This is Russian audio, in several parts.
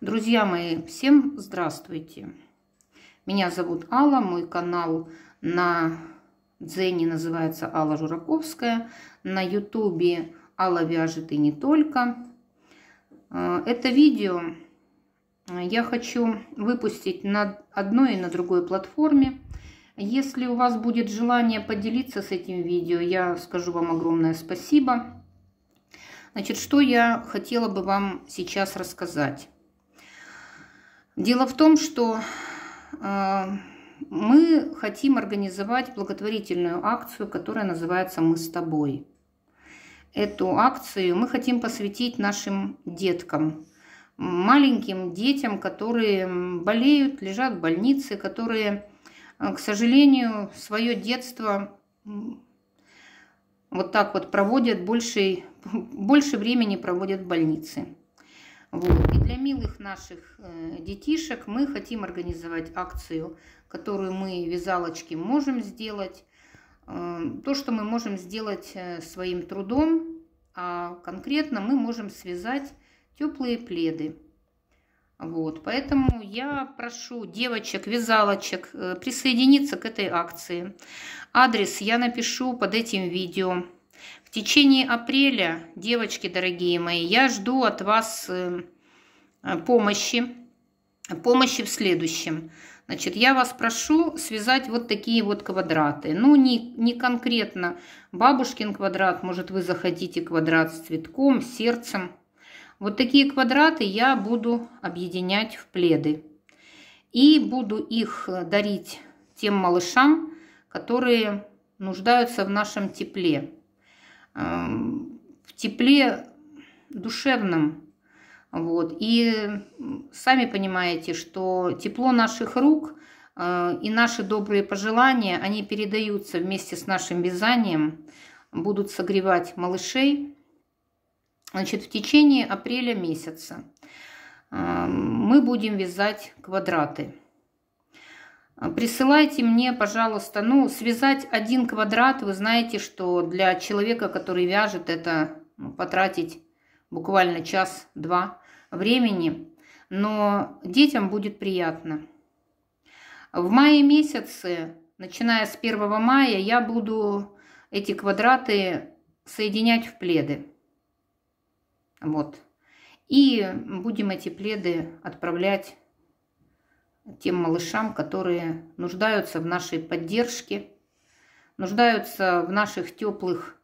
Друзья мои, всем здравствуйте! Меня зовут Алла, мой канал на Дзене называется Алла Жураковская, на Ютубе Алла вяжет и не только. Э, это видео я хочу выпустить на одной и на другой платформе. Если у вас будет желание поделиться с этим видео, я скажу вам огромное спасибо. Значит, что я хотела бы вам сейчас рассказать. Дело в том, что э, мы хотим организовать благотворительную акцию, которая называется «Мы с тобой». Эту акцию мы хотим посвятить нашим деткам, маленьким детям, которые болеют, лежат в больнице, которые, э, к сожалению, свое детство вот так вот проводят, больше, больше времени проводят в больнице. Вот. И для милых наших э, детишек мы хотим организовать акцию, которую мы вязалочки можем сделать. Э, то, что мы можем сделать э, своим трудом, а конкретно мы можем связать теплые пледы. Вот, поэтому я прошу девочек, вязалочек присоединиться к этой акции. Адрес я напишу под этим видео. В течение апреля, девочки дорогие мои, я жду от вас э, э, помощи, помощи в следующем. Значит, я вас прошу связать вот такие вот квадраты. Ну, не, не конкретно бабушкин квадрат, может, вы захотите квадрат с цветком, сердцем. Вот такие квадраты я буду объединять в пледы. И буду их дарить тем малышам, которые нуждаются в нашем тепле в тепле душевном. Вот. И сами понимаете, что тепло наших рук э, и наши добрые пожелания, они передаются вместе с нашим вязанием, будут согревать малышей. Значит, в течение апреля месяца э, мы будем вязать квадраты. Присылайте мне, пожалуйста, ну, связать один квадрат, вы знаете, что для человека, который вяжет, это ну, потратить буквально час-два времени, но детям будет приятно. В мае месяце, начиная с 1 мая, я буду эти квадраты соединять в пледы. Вот. И будем эти пледы отправлять тем малышам, которые нуждаются в нашей поддержке, нуждаются в наших теплых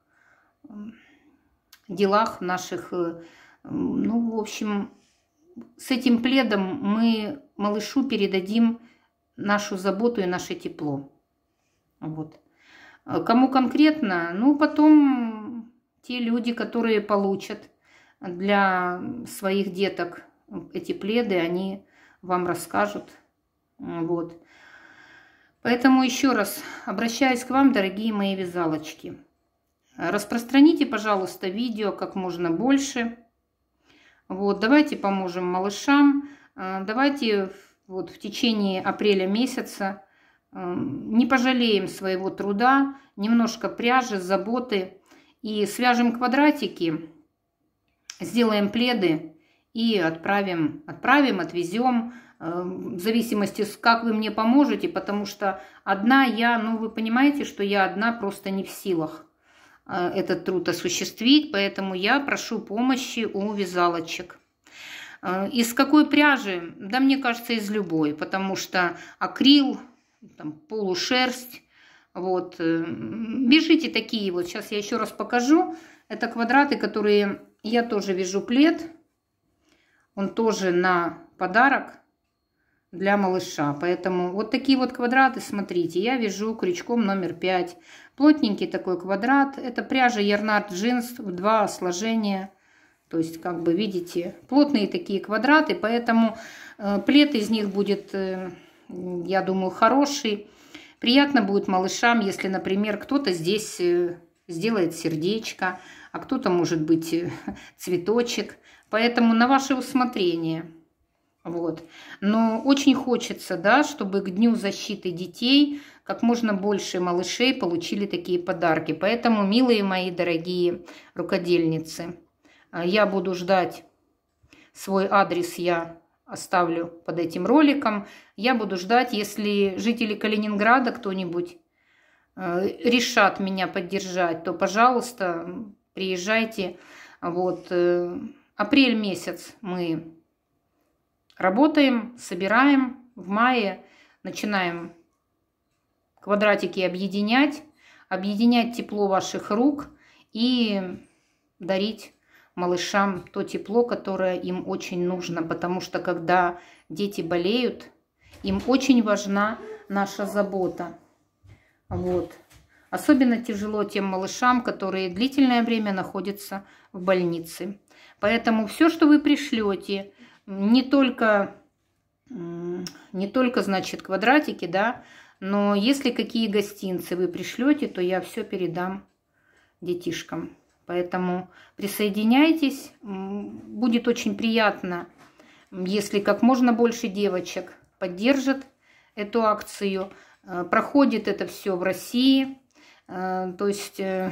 делах, наших, э, ну, в общем, с этим пледом мы малышу передадим нашу заботу и наше тепло. Вот. Э, кому конкретно? Ну, потом те люди, которые получат для своих деток эти пледы, они вам расскажут, Э, вот. Поэтому еще раз обращаюсь к вам, дорогие мои вязалочки. Распространите, пожалуйста, видео как можно больше. Вот, давайте поможем малышам. Э, давайте вот в течение апреля месяца э, не пожалеем своего труда, немножко пряжи, заботы и свяжем квадратики, сделаем пледы и отправим, отправим, отвезем в зависимости, как вы мне поможете, потому что одна я, ну вы понимаете, что я одна просто не в силах э, этот труд осуществить, поэтому я прошу помощи у вязалочек. Э, из какой пряжи? Да мне кажется, из любой, потому что акрил, там, полушерсть, вот. Э, вяжите такие вот, сейчас я еще раз покажу. Это квадраты, которые я тоже вяжу плед, он тоже на подарок для малыша. Поэтому вот такие вот квадраты, смотрите, я вяжу крючком номер 5. Плотненький такой квадрат. Это пряжа Ярнард Джинс в два сложения. То есть, как бы видите, плотные такие квадраты, поэтому э, плед из них будет, э, я думаю, хороший. Приятно будет малышам, если, например, кто-то здесь э, сделает сердечко, а кто-то, может быть, цветочек. Поэтому на ваше усмотрение – вот. Но очень хочется, да, чтобы к Дню защиты детей как можно больше малышей получили такие подарки. Поэтому, милые мои дорогие рукодельницы, а, я буду ждать свой адрес, я оставлю под этим роликом. Я буду ждать, если жители Калининграда кто-нибудь э, решат меня поддержать, то, пожалуйста, приезжайте. Вот э, апрель месяц мы Работаем, собираем. В мае начинаем квадратики объединять, объединять тепло ваших рук и дарить малышам то тепло, которое им очень нужно, потому что когда дети болеют, им очень важна наша забота. Вот. Особенно тяжело тем малышам, которые длительное время находятся в больнице. Поэтому все, что вы пришлете, не только, не только значит, квадратики, да, но если какие гостинцы вы пришлете, то я все передам детишкам. Поэтому присоединяйтесь, будет очень приятно, если как можно больше девочек поддержит эту акцию. Э, проходит это все в России, Э, то есть э,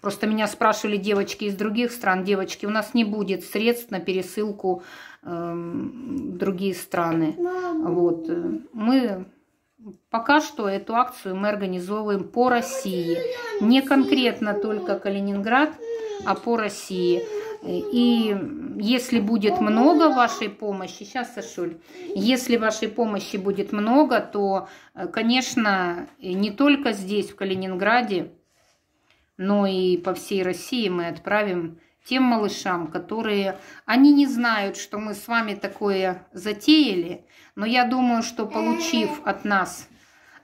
просто меня спрашивали девочки из других стран, девочки, у нас не будет средств на пересылку эм, в другие страны. Вот. Э, мы пока что эту акцию мы организовываем по России. Не конкретно только Калининград, а по России. И если будет много вашей помощи, сейчас, Сашуль, если вашей помощи будет много, то, э, конечно, не только здесь, в Калининграде, но и по всей России мы отправим тем малышам, которые... Они не знают, что мы с вами такое затеяли, но я думаю, что получив от нас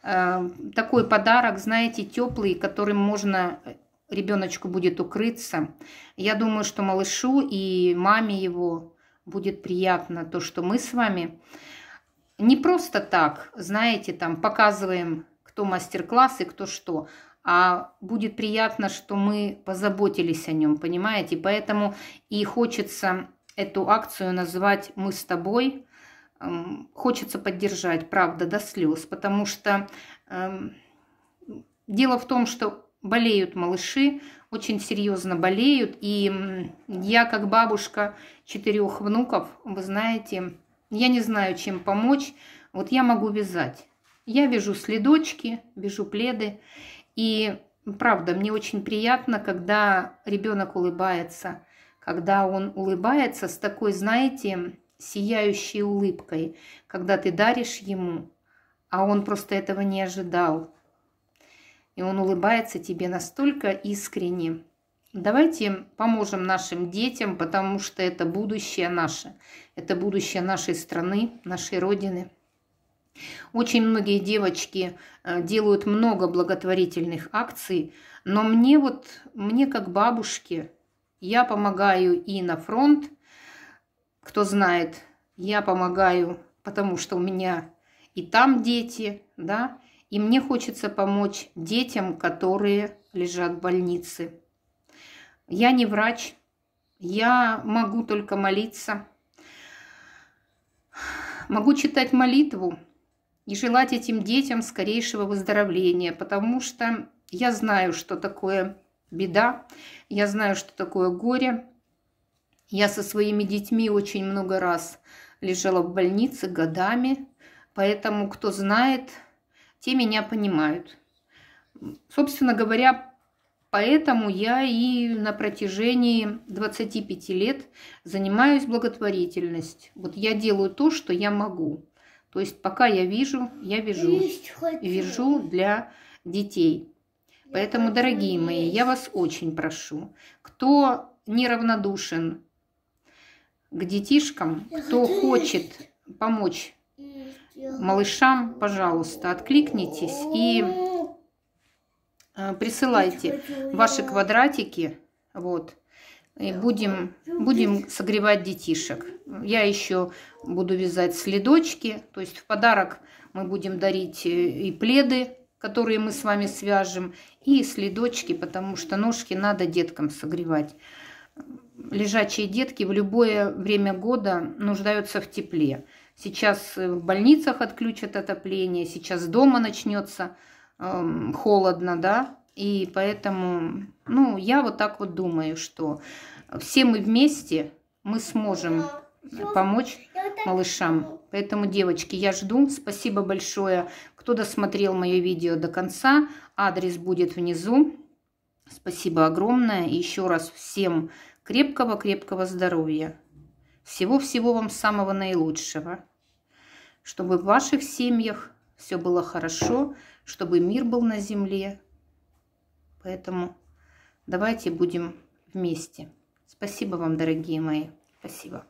э, такой подарок, знаете, теплый, которым можно ребеночку будет укрыться. Я думаю, что малышу и маме его будет приятно то, что мы с вами не просто так, знаете, там показываем, кто мастер-класс и кто что, а будет приятно, что мы позаботились о нем, понимаете? Поэтому и хочется эту акцию называть «Мы с тобой», эм, хочется поддержать, правда, до слез, потому что э, дело в том, что болеют малыши, очень серьезно болеют. И я, как бабушка четырех внуков, вы знаете, я не знаю, чем помочь. Вот я могу вязать. Я вяжу следочки, вяжу пледы. И правда, мне очень приятно, когда ребенок улыбается. Когда он улыбается с такой, знаете, сияющей улыбкой, когда ты даришь ему, а он просто этого не ожидал и он улыбается тебе настолько искренне. Давайте поможем нашим детям, потому что это будущее наше. Это будущее нашей страны, нашей Родины. Очень многие девочки э, делают много благотворительных акций, но мне вот, мне как бабушке, я помогаю и на фронт, кто знает, я помогаю, потому что у меня и там дети, да, и мне хочется помочь детям, которые лежат в больнице. Я не врач, я могу только молиться. Могу читать молитву и желать этим детям скорейшего выздоровления, потому что я знаю, что такое беда, я знаю, что такое горе. Я со своими детьми очень много раз лежала в больнице годами, поэтому кто знает, те меня понимают. Собственно говоря, поэтому я и на протяжении 25 лет занимаюсь благотворительностью. Вот я делаю то, что я могу. То есть пока я вижу, я вижу. Вижу для детей. Поэтому, дорогие мои, я вас очень прошу, кто неравнодушен к детишкам, кто хочет помочь малышам, пожалуйста, откликнитесь и э, присылайте ваши квадратики. Вот. И будем, будем согревать детишек. Я еще буду вязать следочки. То есть в подарок мы будем дарить э, и пледы, которые мы с вами свяжем, и следочки, потому что ножки надо деткам согревать. Лежачие детки в любое время года нуждаются в тепле. Сейчас э, в больницах отключат отопление, сейчас дома начнется э, холодно, да. И поэтому, ну, я вот так вот думаю, что все мы вместе, мы сможем э, помочь малышам. Поэтому, девочки, я жду. Спасибо большое, кто досмотрел мое видео до конца. Адрес будет внизу. Спасибо огромное. И еще раз всем крепкого-крепкого здоровья. Всего-всего вам самого наилучшего чтобы в ваших семьях все было хорошо, чтобы мир был на земле. Поэтому давайте будем вместе. Спасибо вам, дорогие мои. Спасибо.